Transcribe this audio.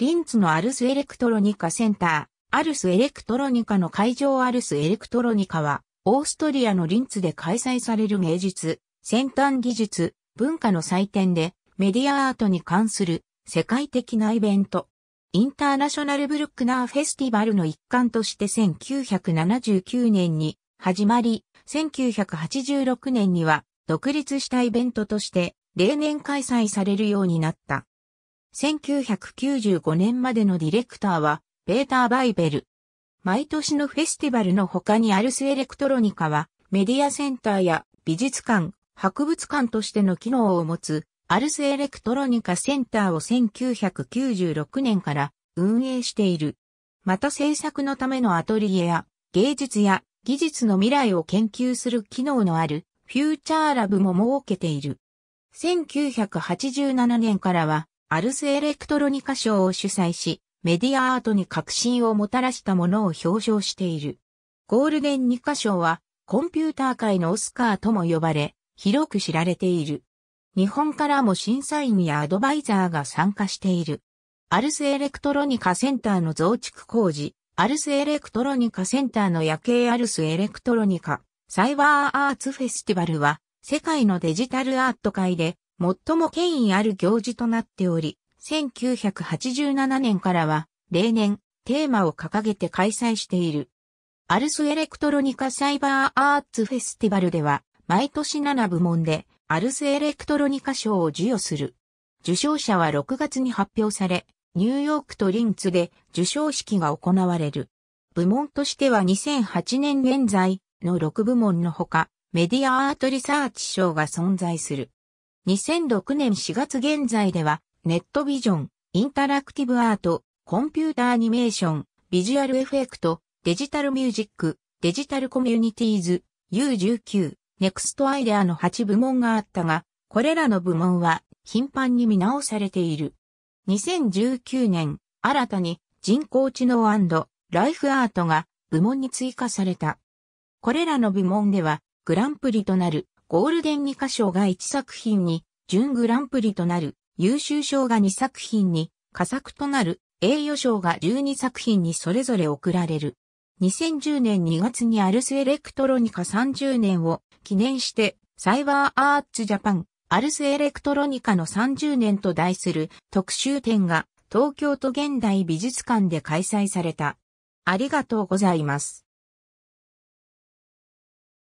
リンツのアルスエレクトロニカセンター、アルスエレクトロニカの会場アルスエレクトロニカは、オーストリアのリンツで開催される芸術、先端技術、文化の祭典で、メディアアートに関する世界的なイベント。インターナショナルブルックナーフェスティバルの一環として1979年に始まり、1986年には独立したイベントとして例年開催されるようになった。1995年までのディレクターは、ペーター・バイベル。毎年のフェスティバルの他にアルスエレクトロニカは、メディアセンターや美術館、博物館としての機能を持つ、アルスエレクトロニカセンターを1996年から運営している。また制作のためのアトリエや芸術や技術の未来を研究する機能のあるフューチャーラブも設けている。1987年からはアルスエレクトロニカ賞を主催し、メディアアートに革新をもたらしたものを表彰している。ゴールデンニカ賞は、コンピューター界のオスカーとも呼ばれ、広く知られている。日本からも審査員やアドバイザーが参加している。アルスエレクトロニカセンターの増築工事、アルスエレクトロニカセンターの夜景アルスエレクトロニカ、サイバーアーツフェスティバルは、世界のデジタルアート界で最も権威ある行事となっており、1987年からは、例年、テーマを掲げて開催している。アルスエレクトロニカサイバーアーツフェスティバルでは、毎年7部門で、アルスエレクトロニカ賞を授与する。受賞者は6月に発表され、ニューヨークとリンツで受賞式が行われる。部門としては2008年現在の6部門のほか、メディアアートリサーチ賞が存在する。2006年4月現在では、ネットビジョン、インタラクティブアート、コンピュータアニメーション、ビジュアルエフェクト、デジタルミュージック、デジタルコミュニティーズ、U19、ネクストアイデアの8部門があったが、これらの部門は頻繁に見直されている。2019年、新たに人工知能ライフアートが部門に追加された。これらの部門では、グランプリとなるゴールデン2箇賞が1作品に、準グランプリとなる、優秀賞が2作品に、佳作となる、栄誉賞が12作品にそれぞれ贈られる。2010年2月にアルスエレクトロニカ30年を記念して、サイバーアーツジャパン、アルスエレクトロニカの30年と題する特集展が東京都現代美術館で開催された。ありがとうございます。